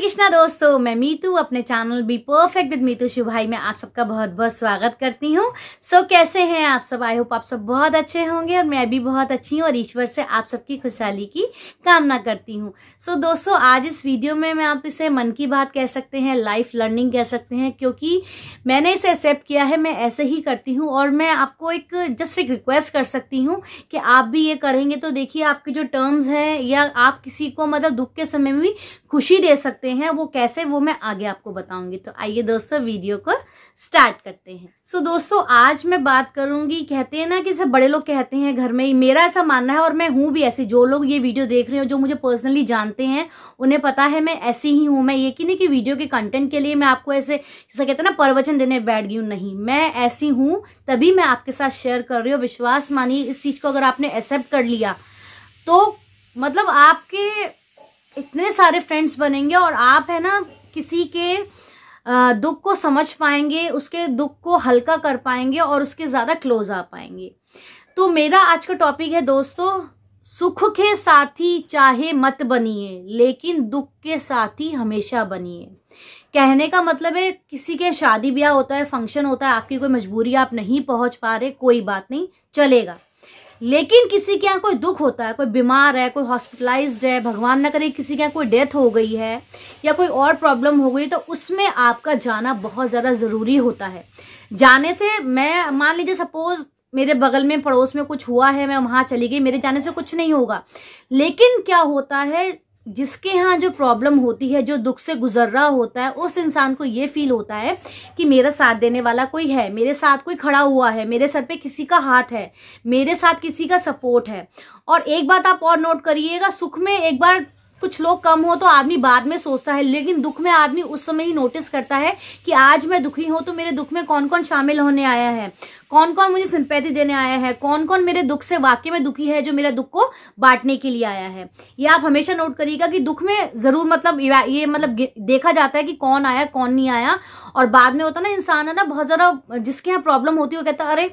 कृष्णा दोस्तों मैं मीतू अपने channel be perfect with Meetu Shubhai में आप सबका बहुत बहुत स्वागत करती हूँ सो so, कैसे हैं आप सब आई होप आप सब बहुत अच्छे होंगे और मैं भी बहुत अच्छी हूँ और ईश्वर से आप सबकी खुशहाली की कामना करती हूँ सो so, दोस्तों आज इस वीडियो में मैं आप इसे मन की बात कह सकते हैं लाइफ लर्निंग कह सकते हैं क्योंकि मैंने इसे एक्सेप्ट किया है मैं ऐसे ही करती हूँ और मैं आपको एक जस्ट एक रिक्वेस्ट कर सकती हूँ कि आप भी ये करेंगे तो देखिए आपके जो टर्म्स हैं या आप किसी को मतलब दुख के समय में भी खुशी दे सकते करते हैं वो कैसे वो मैं आगे आपको बताऊंगी तो आइए दोस्तों वीडियो को स्टार्ट करते हैं सो so, दोस्तों आज मैं बात करूंगी कहते हैं ना कि सब बड़े लोग कहते हैं घर में मेरा ऐसा मानना है और मैं हूं भी ऐसी जो लोग ये वीडियो देख रहे हो जो मुझे पर्सनली जानते हैं उन्हें पता है मैं ऐसी ही हूं मैं ये कि नहीं कि वीडियो के कंटेंट के लिए मैं आपको ऐसे जैसा कहते हैं ना प्रवचन देने बैठ गई हूँ नहीं मैं ऐसी हूँ तभी मैं आपके साथ शेयर कर रही हूँ विश्वास मानिए इस चीज़ को अगर आपने एक्सेप्ट कर लिया तो मतलब आपके इतने सारे फ्रेंड्स बनेंगे और आप है ना किसी के दुख को समझ पाएंगे उसके दुख को हल्का कर पाएंगे और उसके ज़्यादा क्लोज आ पाएंगे तो मेरा आज का टॉपिक है दोस्तों सुख के साथी चाहे मत बनिए लेकिन दुख के साथी हमेशा बनिए कहने का मतलब है किसी के शादी ब्याह होता है फंक्शन होता है आपकी कोई मजबूरी आप नहीं पहुंच पा रहे कोई बात नहीं चलेगा लेकिन किसी के यहाँ कोई दुख होता है कोई बीमार है कोई हॉस्पिटलाइज्ड है भगवान ना करे किसी के यहाँ कोई डेथ हो गई है या कोई और प्रॉब्लम हो गई तो उसमें आपका जाना बहुत ज़्यादा ज़रूरी होता है जाने से मैं मान लीजिए सपोज़ मेरे बगल में पड़ोस में कुछ हुआ है मैं वहाँ चली गई मेरे जाने से कुछ नहीं होगा लेकिन क्या होता है जिसके यहाँ जो प्रॉब्लम होती है जो दुख से गुजर रहा होता है उस इंसान को ये फील होता है कि मेरा साथ देने वाला कोई है मेरे साथ कोई खड़ा हुआ है मेरे सर पे किसी का हाथ है मेरे साथ किसी का सपोर्ट है और एक बात आप और नोट करिएगा सुख में एक बार कुछ लोग कम हो तो आदमी बाद में सोचता है लेकिन दुख में आदमी उस समय ही नोटिस करता है कि आज मैं दुखी हूँ तो मेरे दुख में कौन कौन शामिल होने आया है कौन कौन मुझे सिंपैथी देने आया है कौन कौन मेरे दुख से वाक्य में दुखी है जो मेरा दुख को बांटने के लिए आया है ये आप हमेशा नोट करिएगा कि दुख में जरूर मतलब ये मतलब देखा जाता है कि कौन आया कौन नहीं आया और बाद में होता ना इंसान है ना बहुत ज़्यादा जिसके यहाँ प्रॉब्लम होती है वो कहता अरे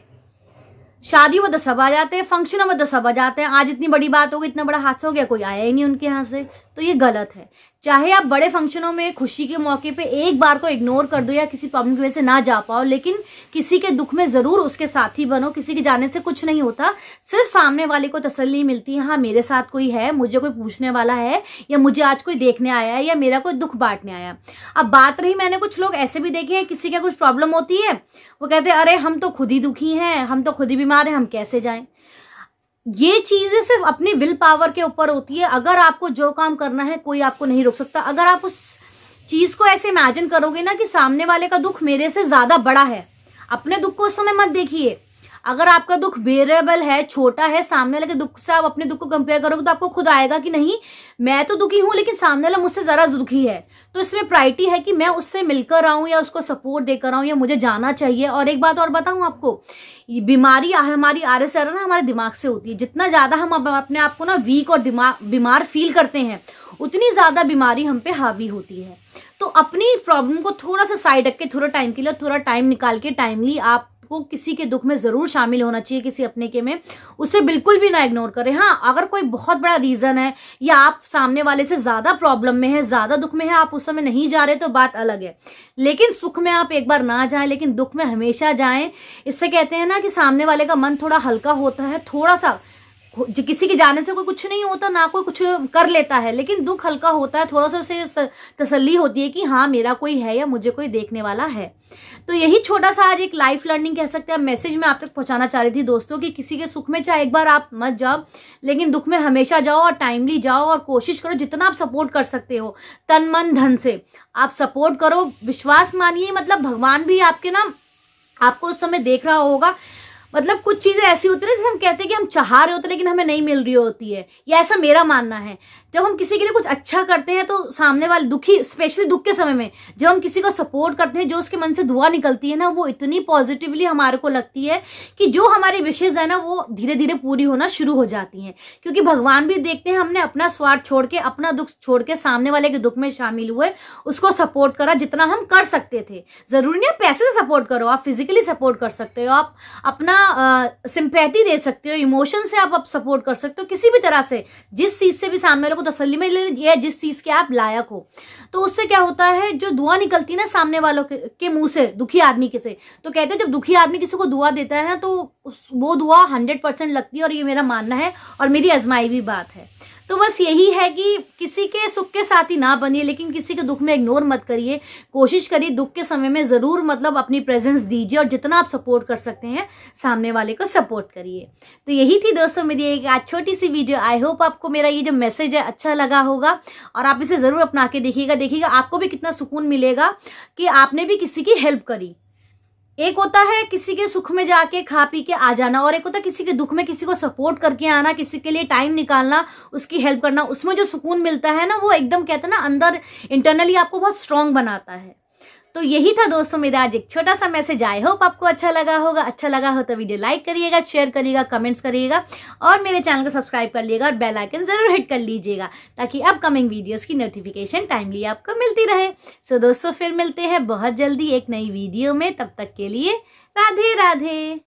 शादियों में तो सब आ जाते हैं फंक्शनों में तो सब आ जाते हैं आज इतनी बड़ी बात हो गई इतना बड़ा हादसा हो गया कोई आया ही नहीं उनके यहाँ से तो ये गलत है चाहे आप बड़े फंक्शनों में खुशी के मौके पे एक बार को इग्नोर कर दो या किसी प्रॉब्लम की वजह से ना जा पाओ लेकिन किसी के दुख में ज़रूर उसके साथी बनो किसी के जाने से कुछ नहीं होता सिर्फ सामने वाले को तसल्ली मिलती है हाँ मेरे साथ कोई है मुझे कोई पूछने वाला है या मुझे आज कोई देखने आया है या मेरा कोई दुख बांटने आया अब बात रही मैंने कुछ लोग ऐसे भी देखे हैं किसी का कुछ प्रॉब्लम होती है वो कहते हैं अरे हम तो खुद ही दुखी हैं हम तो खुद ही बीमार हैं हम कैसे जाएँ ये चीजें सिर्फ अपनी विल पावर के ऊपर होती है अगर आपको जो काम करना है कोई आपको नहीं रोक सकता अगर आप उस चीज को ऐसे इमेजिन करोगे ना कि सामने वाले का दुख मेरे से ज्यादा बड़ा है अपने दुख को उस समय मत देखिए अगर आपका दुख बेरेबल है छोटा है सामने वाले के दुख से आप अपने दुख को कंपेयर करोगे तो आपको खुद आएगा कि नहीं मैं तो दुखी हूँ लेकिन सामने वाला मुझसे ज़रा दुखी है तो इसमें प्रायरिटी है कि मैं उससे मिलकर आऊँ या उसको सपोर्ट देकर आऊँ या मुझे जाना चाहिए और एक बात और बताऊँ आपको बीमारी हमारी आर एस ना हमारे दिमाग से होती है जितना ज़्यादा हम अपने आप को ना वीक और दिमाग बीमार फील करते हैं उतनी ज़्यादा बीमारी हम पे हावी होती है तो अपनी प्रॉब्लम को थोड़ा सा साइड रख के थोड़ा टाइम के लिए थोड़ा टाइम निकाल के टाइमली आप को किसी के दुख में ज़रूर शामिल होना चाहिए किसी अपने के में उसे बिल्कुल भी ना इग्नोर करें हाँ अगर कोई बहुत बड़ा रीज़न है या आप सामने वाले से ज़्यादा प्रॉब्लम में है ज़्यादा दुख में है आप उस समय नहीं जा रहे तो बात अलग है लेकिन सुख में आप एक बार ना जाएं लेकिन दुख में हमेशा जाएं इससे कहते हैं ना कि सामने वाले का मन थोड़ा हल्का होता है थोड़ा सा जो किसी के जाने से कोई कुछ नहीं होता ना कोई कुछ कर लेता है लेकिन दुख हल्का होता है थोड़ा सा उसे तसल्ली होती है कि हाँ मेरा कोई है या मुझे कोई देखने वाला है तो यही छोटा सा आज एक लाइफ लर्निंग कह सकते हैं मैसेज मैं आप तक पहुंचाना चाह रही थी दोस्तों कि किसी के सुख में चाहे एक बार आप मत जाओ लेकिन दुख में हमेशा जाओ और टाइमली जाओ और कोशिश करो जितना आप सपोर्ट कर सकते हो तन मन धन से आप सपोर्ट करो विश्वास मानिए मतलब भगवान भी आपके ना आपको उस समय देख रहा होगा मतलब कुछ चीज़ें ऐसी होती है जैसे हम कहते हैं कि हम चाह रहे होते हैं लेकिन हमें नहीं मिल रही होती है या ऐसा मेरा मानना है जब हम किसी के लिए कुछ अच्छा करते हैं तो सामने वाले दुखी स्पेशली दुख के समय में जब हम किसी को सपोर्ट करते हैं जो उसके मन से दुआ निकलती है ना वो इतनी पॉजिटिवली हमारे को लगती है कि जो हमारी विशेज है ना वो धीरे धीरे पूरी होना शुरू हो जाती हैं क्योंकि भगवान भी देखते हैं हमने अपना स्वार्थ छोड़ के अपना दुख छोड़ के सामने वाले के दुख में शामिल हुए उसको सपोर्ट करा जितना हम कर सकते थे ज़रूरी नहीं पैसे से सपोर्ट करो आप फिजिकली सपोर्ट कर सकते हो आप अपना अपना सिंपैथी दे सकते हो इमोशन से आप, आप सपोर्ट कर सकते हो किसी भी तरह से जिस चीज़ से भी सामने वाले को तसली में ले या जिस चीज़ के आप लायक हो तो उससे क्या होता है जो दुआ निकलती है ना सामने वालों के, के मुंह से दुखी आदमी के से तो कहते हैं जब दुखी आदमी किसी को दुआ देता है ना तो वो दुआ हंड्रेड लगती है और ये मेरा मानना है और मेरी आजमाई भी बात है तो बस यही है कि किसी के सुख के साथ ही ना बनिए लेकिन किसी के दुख में इग्नोर मत करिए कोशिश करिए दुख के समय में ज़रूर मतलब अपनी प्रेजेंस दीजिए और जितना आप सपोर्ट कर सकते हैं सामने वाले को सपोर्ट करिए तो यही थी दोस्तों मेरी एक आज छोटी सी वीडियो आई होप आपको मेरा ये जो मैसेज है अच्छा लगा होगा और आप इसे ज़रूर अपना के देखिएगा देखिएगा आपको भी कितना सुकून मिलेगा कि आपने भी किसी की हेल्प करी एक होता है किसी के सुख में जाके खा पी के आ जाना और एक होता है किसी के दुख में किसी को सपोर्ट करके आना किसी के लिए टाइम निकालना उसकी हेल्प करना उसमें जो सुकून मिलता है ना वो एकदम कहते हैं ना अंदर इंटरनली आपको बहुत स्ट्रांग बनाता है तो यही था दोस्तों मेरा आज एक छोटा सा मैसेज आई होप आपको अच्छा लगा होगा अच्छा लगा हो तो वीडियो लाइक करिएगा शेयर करिएगा कमेंट्स करिएगा और मेरे चैनल को सब्सक्राइब कर लीजिएगा और बेल आइकन ज़रूर हिट कर लीजिएगा ताकि अपकमिंग वीडियोस की नोटिफिकेशन टाइमली आपको मिलती रहे सो दोस्तों फिर मिलते हैं बहुत जल्दी एक नई वीडियो में तब तक के लिए राधे राधे